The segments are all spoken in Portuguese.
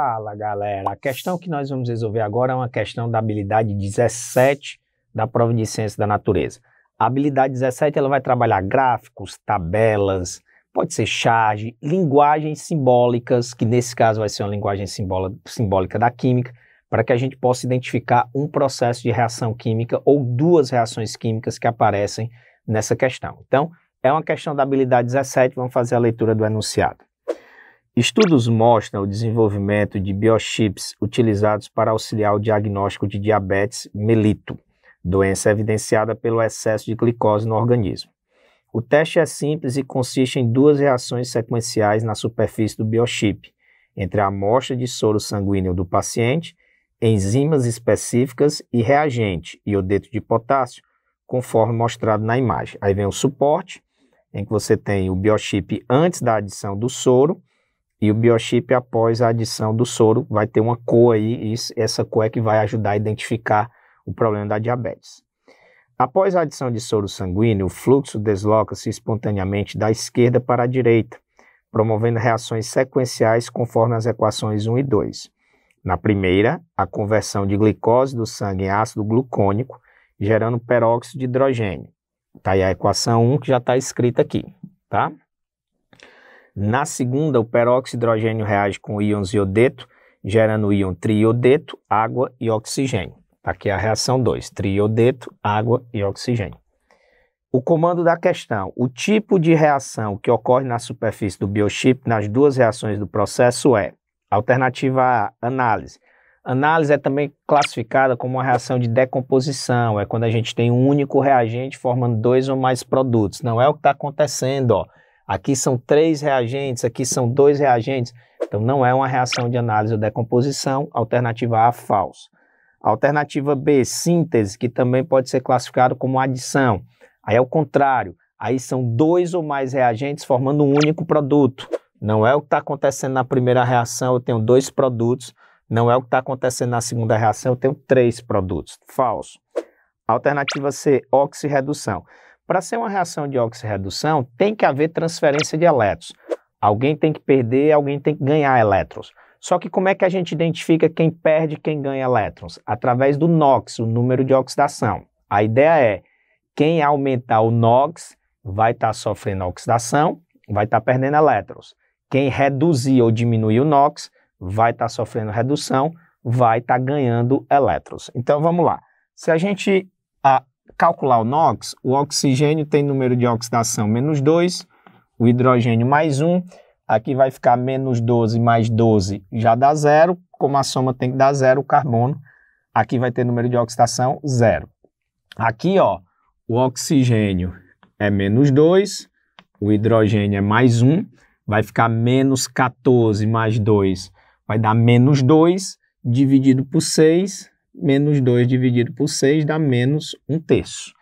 Fala galera, a questão que nós vamos resolver agora é uma questão da habilidade 17 da prova de ciência da natureza. A habilidade 17 ela vai trabalhar gráficos, tabelas, pode ser charge, linguagens simbólicas, que nesse caso vai ser uma linguagem simbola, simbólica da química, para que a gente possa identificar um processo de reação química ou duas reações químicas que aparecem nessa questão. Então, é uma questão da habilidade 17, vamos fazer a leitura do enunciado. Estudos mostram o desenvolvimento de biochips utilizados para auxiliar o diagnóstico de diabetes mellito, doença evidenciada pelo excesso de glicose no organismo. O teste é simples e consiste em duas reações sequenciais na superfície do biochip, entre a amostra de soro sanguíneo do paciente, enzimas específicas e reagente, iodeto de potássio, conforme mostrado na imagem. Aí vem o suporte, em que você tem o biochip antes da adição do soro e o biochip, após a adição do soro, vai ter uma cor aí, e essa cor é que vai ajudar a identificar o problema da diabetes. Após a adição de soro sanguíneo, o fluxo desloca-se espontaneamente da esquerda para a direita, promovendo reações sequenciais conforme as equações 1 e 2. Na primeira, a conversão de glicose do sangue em ácido glucônico, gerando peróxido de hidrogênio. Tá aí a equação 1 que já está escrita aqui, tá? Na segunda, o peróxido de hidrogênio reage com íons iodeto, gerando o íon triiodeto, água e oxigênio. Tá aqui é a reação 2, triiodeto, água e oxigênio. O comando da questão, o tipo de reação que ocorre na superfície do biochip nas duas reações do processo é, alternativa A, análise. Análise é também classificada como uma reação de decomposição, é quando a gente tem um único reagente formando dois ou mais produtos. Não é o que está acontecendo, ó. Aqui são três reagentes, aqui são dois reagentes. Então não é uma reação de análise ou decomposição. Alternativa A, falso. Alternativa B, síntese, que também pode ser classificado como adição. Aí é o contrário. Aí são dois ou mais reagentes formando um único produto. Não é o que está acontecendo na primeira reação, eu tenho dois produtos. Não é o que está acontecendo na segunda reação, eu tenho três produtos. Falso. Alternativa C, oxirredução. Para ser uma reação de oxirredução, tem que haver transferência de elétrons. Alguém tem que perder, alguém tem que ganhar elétrons. Só que como é que a gente identifica quem perde e quem ganha elétrons? Através do NOx, o número de oxidação. A ideia é, quem aumentar o NOx vai estar tá sofrendo oxidação, vai estar tá perdendo elétrons. Quem reduzir ou diminuir o NOx vai estar tá sofrendo redução, vai estar tá ganhando elétrons. Então vamos lá. Se a gente calcular o NOx, o oxigênio tem número de oxidação menos 2, o hidrogênio mais 1, aqui vai ficar menos 12 mais 12 já dá zero, como a soma tem que dar zero, o carbono, aqui vai ter número de oxidação zero. Aqui, ó, o oxigênio é menos 2, o hidrogênio é mais 1, vai ficar menos 14 mais 2, vai dar menos 2, dividido por 6, menos 2 dividido por 6 dá menos 1 terço.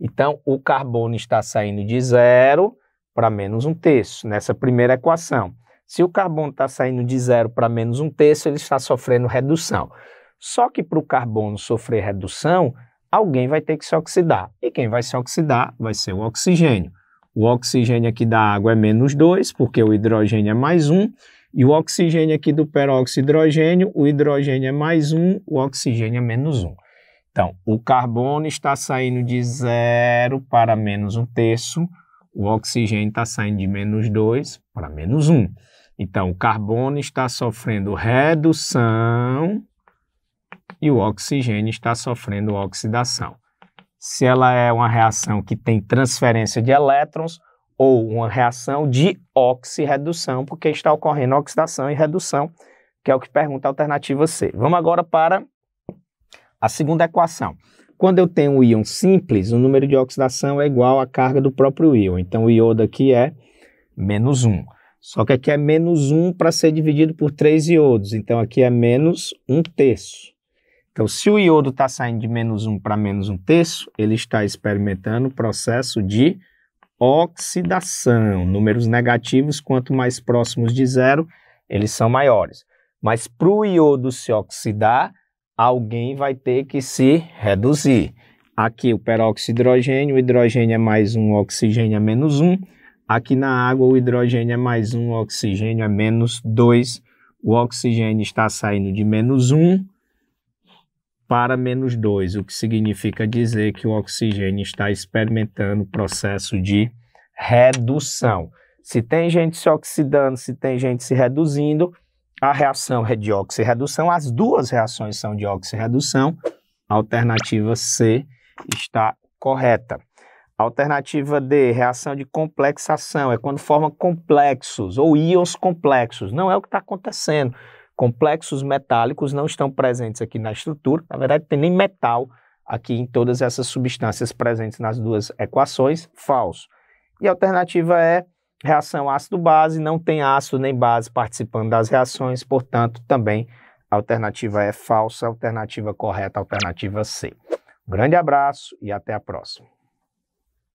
Então, o carbono está saindo de zero para menos 1 terço nessa primeira equação. Se o carbono está saindo de zero para menos 1 terço, ele está sofrendo redução. Só que para o carbono sofrer redução, alguém vai ter que se oxidar. E quem vai se oxidar vai ser o oxigênio. O oxigênio aqui da água é menos 2, porque o hidrogênio é mais 1. Um, e o oxigênio aqui do peróxido de hidrogênio, o hidrogênio é mais um, o oxigênio é menos um. Então, o carbono está saindo de zero para menos um terço, o oxigênio está saindo de menos dois para menos um. Então, o carbono está sofrendo redução e o oxigênio está sofrendo oxidação. Se ela é uma reação que tem transferência de elétrons, ou uma reação de oxirredução, porque está ocorrendo oxidação e redução, que é o que pergunta a alternativa C. Vamos agora para a segunda equação. Quando eu tenho um íon simples, o número de oxidação é igual à carga do próprio íon. Então, o iodo aqui é menos 1. Só que aqui é menos 1 para ser dividido por 3 iodos. Então, aqui é menos 1 terço. Então, se o iodo está saindo de menos 1 para menos 1 terço, ele está experimentando o processo de oxidação. Números negativos, quanto mais próximos de zero, eles são maiores. Mas para o iodo se oxidar, alguém vai ter que se reduzir. Aqui o peróxido de hidrogênio, o hidrogênio é mais um, o oxigênio é menos um. Aqui na água o hidrogênio é mais um, o oxigênio é menos dois. O oxigênio está saindo de menos um para menos 2, o que significa dizer que o oxigênio está experimentando o processo de redução. Se tem gente se oxidando, se tem gente se reduzindo, a reação é de oxirredução, as duas reações são de oxirredução. A alternativa C está correta. A alternativa D, reação de complexação, é quando forma complexos ou íons complexos. Não é o que está acontecendo. Complexos metálicos não estão presentes aqui na estrutura, na verdade, tem nem metal aqui em todas essas substâncias presentes nas duas equações, falso. E a alternativa é reação ácido-base, não tem ácido nem base participando das reações, portanto, também a alternativa é falsa, alternativa correta, alternativa C. Um grande abraço e até a próxima.